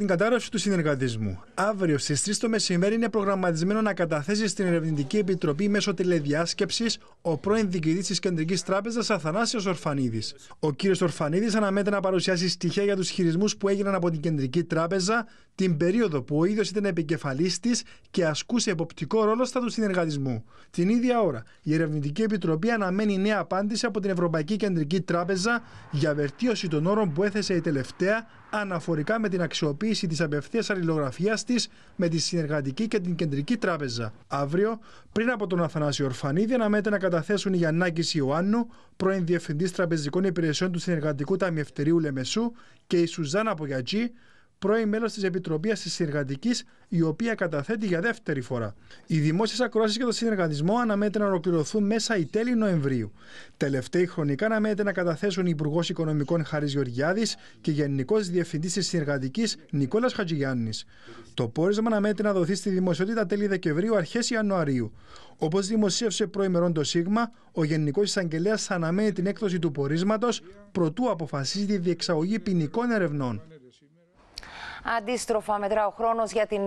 την κατάρρευση του συνεργατισμού. Αύριο στις 3 το μεσημέρι είναι προγραμματισμένο να καταθέσεις στην Ερευνητική Επιτροπή μέσω τηλεδιάσκεψης ο πρώην διοικητής της Κεντρικής Τράπεζας Αθανάσιος Ορφανίδης. Ο κύριος Ορφανίδης αναμένεται να παρουσιάσει στοιχεία για τους χειρισμούς που έγιναν από την Κεντρική Τράπεζα την περίοδο που ο ίδιος ήταν επικεφαλής της και ασκούσε εποπτικό ρόλο στα του συνεργατισμού. Την ίδια ώρα, η Ερευνητική Επιτροπή αναμένει νέα απάντηση από την Ευρωπαϊκή Κεντρική Τράπεζα για βελτίωση των όρων που έθεσε η τελευταία αναφορικά με την αξιοποίηση της απευθείας αλληλογραφίας της με τη συνεργατική και την Κεντρική Τράπεζα. Αύριο, πριν από τον Αθανάσιο Ορφανίδη, αναμένεται να καταθέσουν η Γιαννάκη Ιωάννου, πρώην Διευθυντής Τραπεζικών Υπηρεσιών του Συνεργατικού Ταμιευτερίου Λεμεσού και η Σουζάνα Πογιατζή, πρώην μέλος της Επιτροπής τη Συνεργατικής, η οποία καταθέτει για δεύτερη φορά. Οι δημόσιες ακρόσει για το συνεργατισμό αναμένεται να ολοκληρωθούν μέσα η τέλη Νοεμβρίου. Τελευταίοι χρονικά αναμένεται να καταθέσουν Υπουργός Οικονομικών Χαρής Γεωργιάδης και Γενικός Διευθυντής της Συνεργατικής Νικόλας Χατζηγιάννης. Το πόρισμα αναμένεται να δοθεί στη δημοσιότητα τέλη Δεκεμβρίου, αρχές Ιανουαρίου. Όπως δημοσίευσε προημερών το ΣΥΓΜΑ, ο Γενικός Εισαγγελέας αναμένει την έκδοση του πορίσματος προτού αποφασίζει τη διεξαγωγή ποινικών ερευνών. Αντίστροφα μετρά ο χρόνος για την